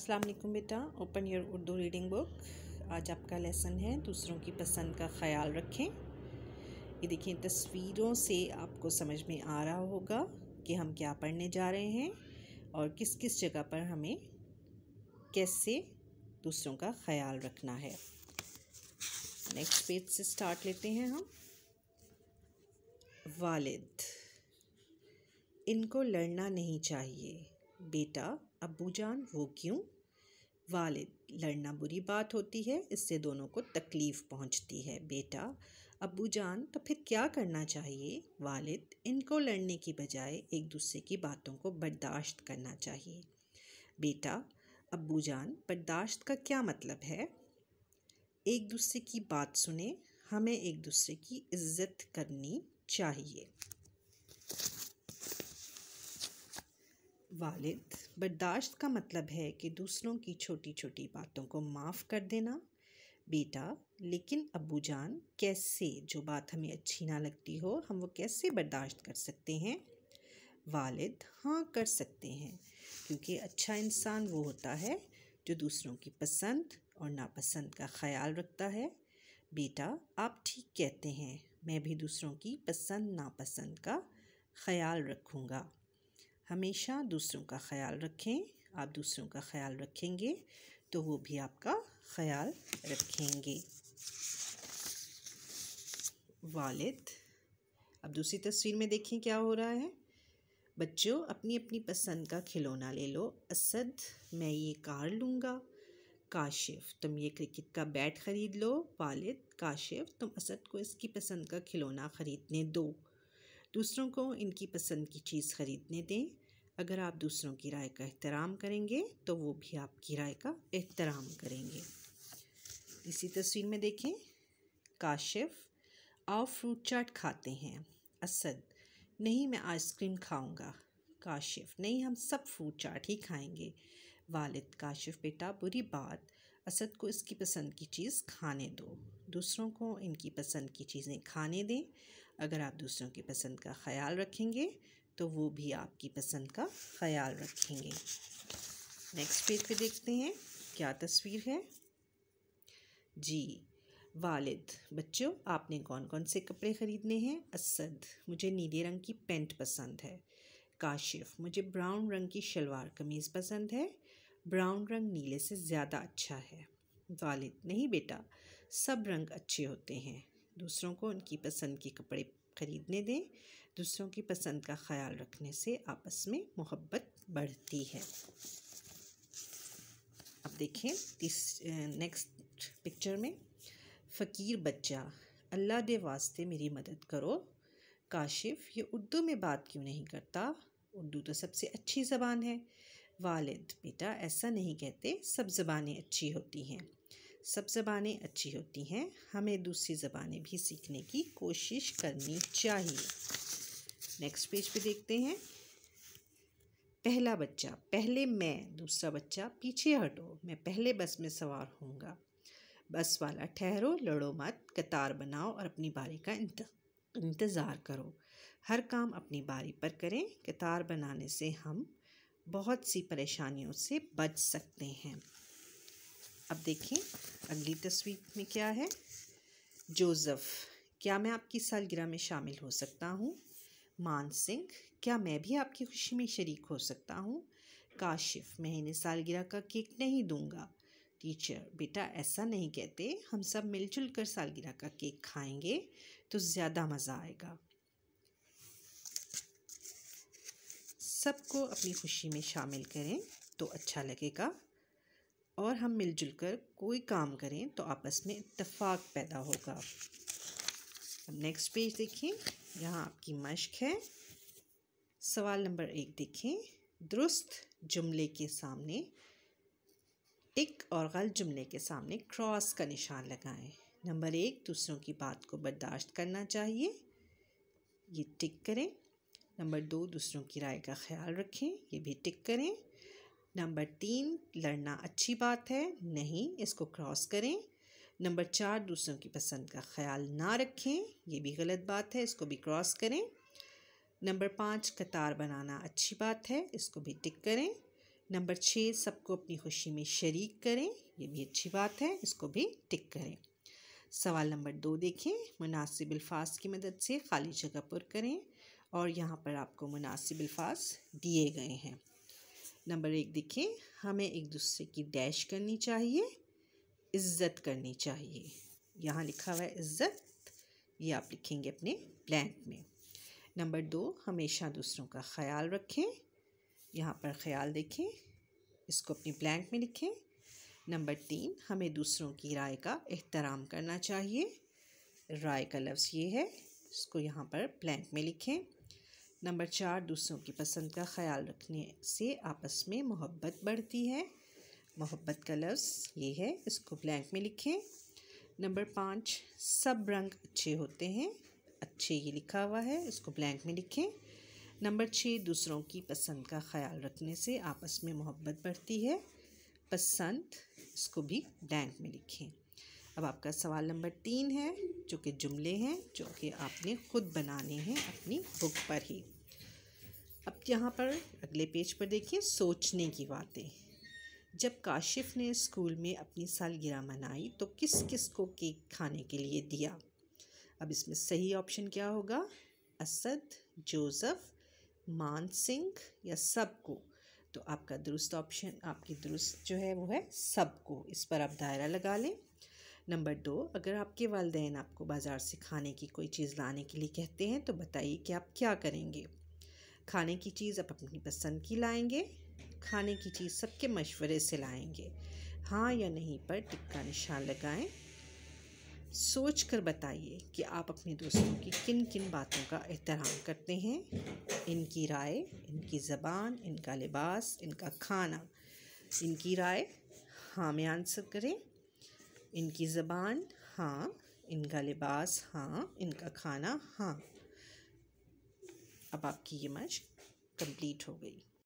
अस्सलाम वालेकुम बेटा open your Urdu reading book आज आपका लेसन है दूसरों की पसंद का ख्याल रखें ये देखिए तस्वीरों से आपको समझ में आ रहा होगा कि हम क्या पढ़ने जा रहे हैं और किस किस जगह पर हमें कैसे दूसरों का ख्याल रखना है नेक्स्ट पेज से स्टार्ट लेते हैं हम वालिद इनको लड़ना नहीं चाहिए बेटा अबू जान वो क्यों वालिद लड़ना बुरी बात होती है इससे दोनों को तकलीफ़ पहुंचती है बेटा अबू जान तो फिर क्या करना चाहिए वालिद इनको लड़ने की बजाय एक दूसरे की बातों को बर्दाश्त करना चाहिए बेटा अबू जान बर्दाश्त का क्या मतलब है एक दूसरे की बात सुने हमें एक दूसरे की इज्जत करनी चाहिए वालिद बर्दाश्त का मतलब है कि दूसरों की छोटी छोटी बातों को माफ़ कर देना बेटा लेकिन अबू जान कैसे जो बात हमें अच्छी ना लगती हो हम वो कैसे बर्दाश्त कर सकते हैं वालिद हाँ कर सकते हैं क्योंकि अच्छा इंसान वो होता है जो दूसरों की पसंद और नापसंद का ख्याल रखता है बेटा आप ठीक कहते हैं मैं भी दूसरों की पसंद नापसंद का ख्याल रखूँगा हमेशा दूसरों का ख्याल रखें आप दूसरों का ख्याल रखेंगे तो वो भी आपका ख्याल रखेंगे वालिद अब दूसरी तस्वीर में देखें क्या हो रहा है बच्चों अपनी अपनी पसंद का खिलौना ले लो असद मैं ये कार लूँगा काशिफ तुम ये क्रिकेट का बैट ख़रीद लो वालिद काशिफ तुम असद को इसकी पसंद का खिलौना ख़रीदने दो दूसरों को इनकी पसंद की चीज़ ख़रीदने दें अगर आप दूसरों की राय का एहतराम करेंगे तो वो भी आपकी राय का एहतराम करेंगे इसी तस्वीर में देखें काशिफ आओ फ्रूट चाट खाते हैं असद नहीं मैं आइसक्रीम खाऊंगा काशिफ नहीं हम सब फ्रूट चाट ही खाएंगे वालिद काशिफ बेटा बुरी बात असद को इसकी पसंद की चीज़ खाने दो दूसरों को इनकी पसंद की चीज़ें खाने दें अगर आप दूसरों की पसंद का ख्याल रखेंगे तो वो भी आपकी पसंद का ख्याल रखेंगे नेक्स्ट पेज पे देखते हैं क्या तस्वीर है जी वालिद बच्चों आपने कौन कौन से कपड़े ख़रीदने हैं असद मुझे नीले रंग की पेंट पसंद है काशिफ मुझे ब्राउन रंग की शलवार कमीज़ पसंद है ब्राउन रंग नीले से ज़्यादा अच्छा है वालिद नहीं बेटा सब रंग अच्छे होते हैं दूसरों को उनकी पसंद के कपड़े ख़रीदने दें दूसरों की पसंद का ख्याल रखने से आपस में मोहब्बत बढ़ती है अब देखें नेक्स्ट पिक्चर में फ़कीर बच्चा अल्लाह दे वास्ते मेरी मदद करो काशिफ ये उर्दू में बात क्यों नहीं करता उर्दू तो सबसे अच्छी ज़बान है वालिद बेटा ऐसा नहीं कहते सब ज़बानें अच्छी होती हैं सब ज़बानें अच्छी होती हैं हमें दूसरी ज़बानें भी सीखने की कोशिश करनी चाहिए नेक्स्ट पेज पे देखते हैं पहला बच्चा पहले मैं दूसरा बच्चा पीछे हटो मैं पहले बस में सवार होऊंगा बस वाला ठहरो लड़ो मत कतार बनाओ और अपनी बारी का इंतज़ार करो हर काम अपनी बारी पर करें कतार बनाने से हम बहुत सी परेशानियों से बच सकते हैं अब देखें अगली तस्वीर में क्या है जोजफ़ क्या मैं आपकी सालगिरह में शामिल हो सकता हूँ मान सिंह क्या मैं भी आपकी खुशी में शरीक हो सकता हूँ काशिफ मैं इन्हें सालगिरह का केक नहीं दूंगा टीचर बेटा ऐसा नहीं कहते हम सब मिलजुल कर सालगिरह का केक खाएंगे तो ज़्यादा मज़ा आएगा सबको अपनी खुशी में शामिल करें तो अच्छा लगेगा और हम मिलजुल कर कोई काम करें तो आपस में इतफाक़ पैदा होगा अब नेक्स्ट पेज देखें यहाँ आपकी मश्क है सवाल नंबर एक देखें दुरुस्त जुमले के सामने टिक और गलत जुमले के सामने क्रॉस का निशान लगाएं नंबर एक दूसरों की बात को बर्दाश्त करना चाहिए ये टिक करें नंबर दो दूसरों की राय का ख्याल रखें ये भी टिक करें नंबर तीन लड़ना अच्छी बात है नहीं इसको क्रॉस करें नंबर चार दूसरों की पसंद का ख्याल ना रखें ये भी गलत बात है इसको भी क्रॉस करें नंबर पाँच कतार बनाना अच्छी बात है इसको भी टिक करें नंबर छः सबको अपनी खुशी में शरीक करें ये भी अच्छी बात है इसको भी टिक करें सवाल नंबर दो देखें मुनासिब अल्फाज की मदद से खाली जगह पर करें और यहाँ पर आपको मुनासिब अल्फाज दिए गए हैं नंबर एक देखें हमें एक दूसरे की डैश करनी चाहिए इज्जत करनी चाहिए यहाँ लिखा हुआ है इज्जत ये आप लिखेंगे अपने ब्लैंक में नंबर दो हमेशा दूसरों का ख्याल रखें यहाँ पर ख्याल देखें इसको अपने ब्लैंक में लिखें नंबर तीन हमें दूसरों की राय का एहतराम करना चाहिए राय का लफ्ज़ ये है इसको यहाँ पर ब्लैंक में लिखें नंबर चार दूसरों की पसंद का ख्याल रखने से आपस में मोहब्बत बढ़ती है मोहब्बत का लफ्ज़ ये है इसको ब्लैंक में लिखें नंबर पाँच सब रंग अच्छे होते हैं अच्छे ये लिखा हुआ है इसको ब्लैंक में लिखें नंबर छः दूसरों की पसंद का ख्याल रखने से आपस में मोहब्बत बढ़ती है पसंद इसको भी ब्लैंक में लिखें अब आपका सवाल नंबर तीन है जो कि जुमले हैं जो कि आपने खुद बनाने हैं अपनी बुक पर ही अब यहाँ पर अगले पेज पर देखिए सोचने की बातें जब काशिफ ने स्कूल में अपनी सालगिरह मनाई तो किस किस को केक खाने के लिए दिया अब इसमें सही ऑप्शन क्या होगा असद जोसेफ मान सिंह या सबको तो आपका दुरुस्त ऑप्शन आपकी दुरुस्त जो है वो है सबको इस पर आप दायरा लगा लें नंबर दो अगर आपके वालदेन आपको बाज़ार से खाने की कोई चीज़ लाने के लिए कहते हैं तो बताइए कि आप क्या करेंगे खाने की चीज़ आप अपनी पसंद की लाएंगे खाने की चीज़ सबके मशवरे से लाएंगे हाँ या नहीं पर टिक्का निशान लगाएं सोच कर बताइए कि आप अपने दोस्तों की किन किन बातों का एहतराम करते हैं इनकी राय इनकी ज़बान इनका लिबास इनका खाना इनकी राय हाँ में आंसर करें इनकी ज़बान हाँ इनका लिबास हाँ इनका खाना हाँ अब आपकी ये मश्क कंप्लीट हो गई